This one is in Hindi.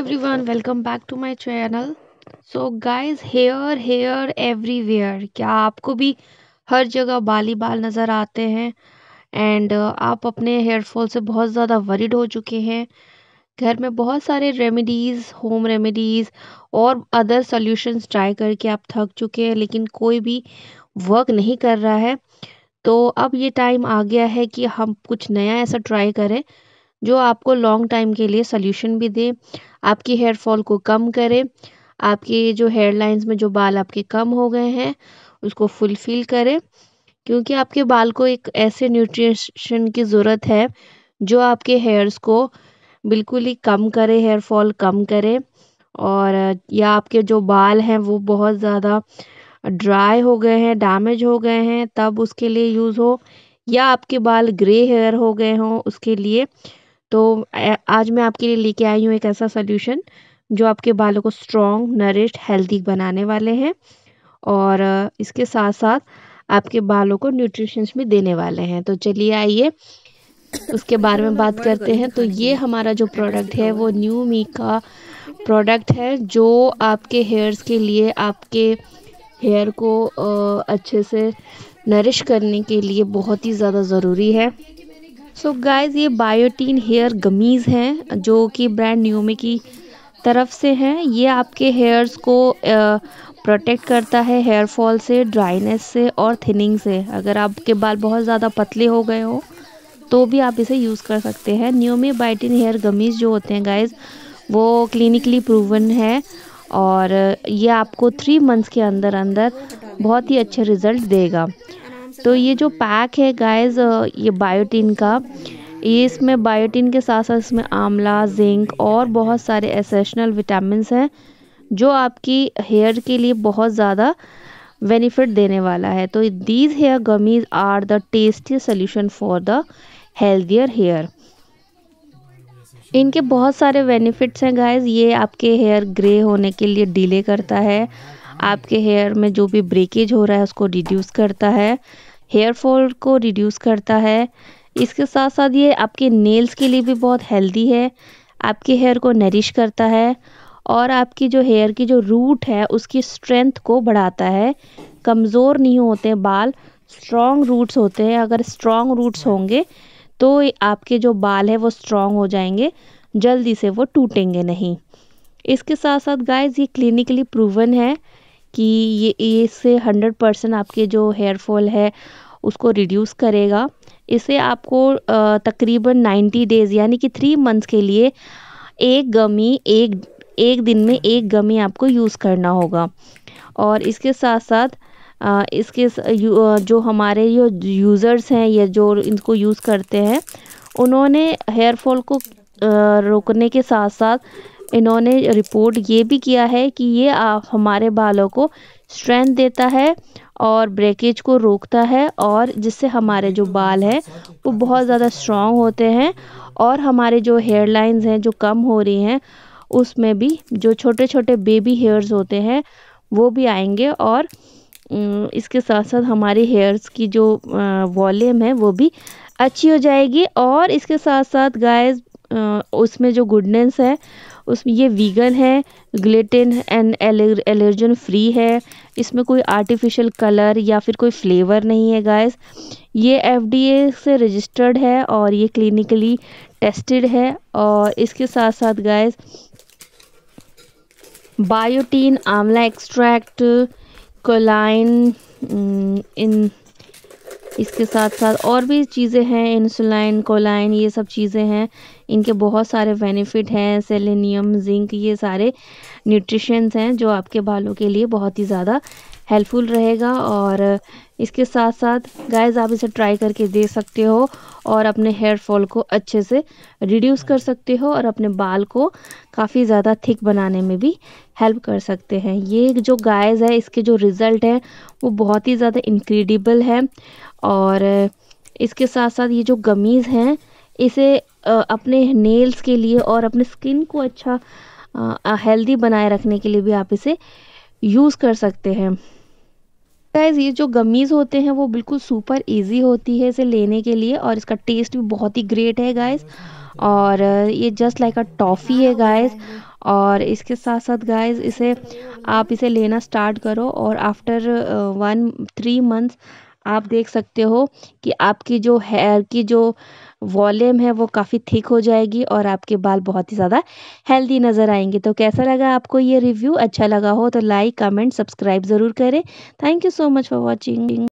every welcome back to my channel so guys hair hair everywhere क्या आपको भी हर जगह बाली बाल नज़र आते हैं एंड uh, आप अपने हेयर फॉल से बहुत ज़्यादा वरीड हो चुके हैं घर में बहुत सारे रेमिडीज होम रेमिडीज और अदर सोल्यूशंस ट्राई करके आप थक चुके हैं लेकिन कोई भी वर्क नहीं कर रहा है तो अब ये टाइम आ गया है कि हम कुछ नया ऐसा ट्राई करें जो आपको लॉन्ग टाइम के लिए सोल्यूशन भी दे आपकी हेयर फॉल को कम करे आपके जो हेयर लाइन्स में जो बाल आपके कम हो गए हैं उसको फुलफ़िल करे क्योंकि आपके बाल को एक ऐसे न्यूट्रिशन की ज़रूरत है जो आपके हेयर्स को बिल्कुल ही कम करे हेयर फॉल कम करे और या आपके जो बाल हैं वो बहुत ज़्यादा ड्राई हो गए हैं डैमेज हो गए हैं तब उसके लिए यूज़ हो या आपके बाल ग्रे हेयर हो गए हों उसके लिए तो आज मैं आपके लिए लेके आई हूँ एक ऐसा सोल्यूशन जो आपके बालों को स्ट्रॉन्ग नरिश हेल्दी बनाने वाले हैं और इसके साथ साथ आपके बालों को न्यूट्रिशंस भी देने वाले हैं तो चलिए आइए उसके बारे में बात करते हैं तो ये हमारा जो प्रोडक्ट है वो न्यू मी का प्रोडक्ट है जो आपके हेयर्स के लिए आपके हेयर को अच्छे से नरिश करने के लिए बहुत ही ज़्यादा ज़रूरी है सो so गाइज ये बायोटीन हेयर गमीज़ हैं जो कि ब्रांड न्यूमे की तरफ से हैं ये आपके हेयर्स को प्रोटेक्ट करता है हेयर फॉल से ड्राइनेस से और थिनिंग से अगर आपके बाल बहुत ज़्यादा पतले हो गए हो तो भी आप इसे यूज़ कर सकते हैं न्यूमे बायोटीन हेयर गमीज़ जो होते हैं गाइज़ वो क्लिनिकली प्रूवन है और ये आपको थ्री मंथ्स के अंदर अंदर बहुत ही अच्छे रिज़ल्ट देगा तो ये जो पैक है गाइस ये बायोटिन का ये इसमें बायोटिन के साथ साथ इसमें आंवला जिंक और बहुत सारे एसेशनल विटामिन हैं जो आपकी हेयर के लिए बहुत ज़्यादा बेनिफिट देने वाला है तो these hair gummies are the tasty solution for the healthier hair इनके बहुत सारे बेनिफिट्स हैं गाइस ये आपके हेयर ग्रे होने के लिए डिले करता है आपके हेयर में जो भी ब्रेकेज हो रहा है उसको रिड्यूस करता है हेयर फॉल को रिड्यूस करता है इसके साथ साथ ये आपके नेल्स के लिए भी बहुत हेल्दी है आपके हेयर को नरिश करता है और आपकी जो हेयर की जो रूट है उसकी स्ट्रेंथ को बढ़ाता है कमज़ोर नहीं होते बाल स्ट्रॉन्ग रूट्स होते हैं अगर स्ट्रॉन्ग रूट्स होंगे तो आपके जो बाल है वो स्ट्रॉन्ग हो जाएंगे जल्दी से वो टूटेंगे नहीं इसके साथ साथ गाइस ये क्लिनिकली प्रूवन है कि ये इससे हंड्रेड परसेंट आपके जो हेयर फॉल है उसको रिड्यूस करेगा इसे आपको तकरीबन नाइन्टी डेज़ यानी कि थ्री मंथ्स के लिए एक गमी एक एक दिन में एक गमी आपको यूज़ करना होगा और इसके साथ साथ इसके जो हमारे जो यूज़र्स हैं या जो इनको यूज़ करते हैं उन्होंने हेयर फॉल को रोकने के साथ साथ इन्होंने रिपोर्ट ये भी किया है कि ये आप हमारे बालों को स्ट्रेंथ देता है और ब्रेकेज को रोकता है और जिससे हमारे जो बाल हैं वो बहुत ज़्यादा स्ट्रॉन्ग होते हैं और हमारे जो हेयर लाइन्स हैं जो कम हो रही हैं उसमें भी जो छोटे छोटे बेबी हेयर्स होते हैं वो भी आएंगे और इसके साथ साथ हमारे हेयर्स की जो वॉल्यूम है वो भी अच्छी हो जाएगी और इसके साथ साथ गाइस उसमें जो गुडनेस है उसमें ये वीगन है ग्लेटिन एंड एलर्जन फ्री है इसमें कोई आर्टिफिशियल कलर या फिर कोई फ्लेवर नहीं है गाइस ये एफडीए से रजिस्टर्ड है और ये क्लिनिकली टेस्टेड है और इसके साथ साथ guys biotin amla extract choline in इसके साथ साथ और भी चीज़ें हैं इंसुलाइन कोलाइन ये सब चीज़ें हैं इनके बहुत सारे बेनिफिट हैं सेलेनियम जिंक ये सारे न्यूट्रिशंस हैं जो आपके बालों के लिए बहुत ही ज़्यादा हेल्पफुल रहेगा और इसके साथ साथ गाइस आप इसे ट्राई करके दे सकते हो और अपने हेयर फॉल को अच्छे से रिड्यूस कर सकते हो और अपने बाल को काफ़ी ज़्यादा थिक बनाने में भी हेल्प कर सकते हैं ये जो गाइस है इसके जो रिज़ल्ट है वो बहुत ही ज़्यादा इनक्रेडिबल है और इसके साथ साथ ये जो गमीज़ हैं इसे अपने नेल्स के लिए और अपने स्किन को अच्छा हेल्दी बनाए रखने के लिए भी आप इसे यूज़ कर सकते हैं गाइज़ ये जो गमीज़ होते हैं वो बिल्कुल सुपर इजी होती है इसे लेने के लिए और इसका टेस्ट भी बहुत ही ग्रेट है गाइज और uh, ये जस्ट लाइक अ टॉफ़ी है गाइज और इसके साथ साथ गाइज इसे आप इसे लेना स्टार्ट करो और आफ्टर वन थ्री मंथ्स आप देख सकते हो कि आपकी जो हेयर की जो वॉल्यूम है वो काफ़ी थिक हो जाएगी और आपके बाल बहुत ही ज़्यादा हेल्दी नज़र आएंगे तो कैसा लगा आपको ये रिव्यू अच्छा लगा हो तो लाइक कमेंट सब्सक्राइब ज़रूर करें thank you so much for watching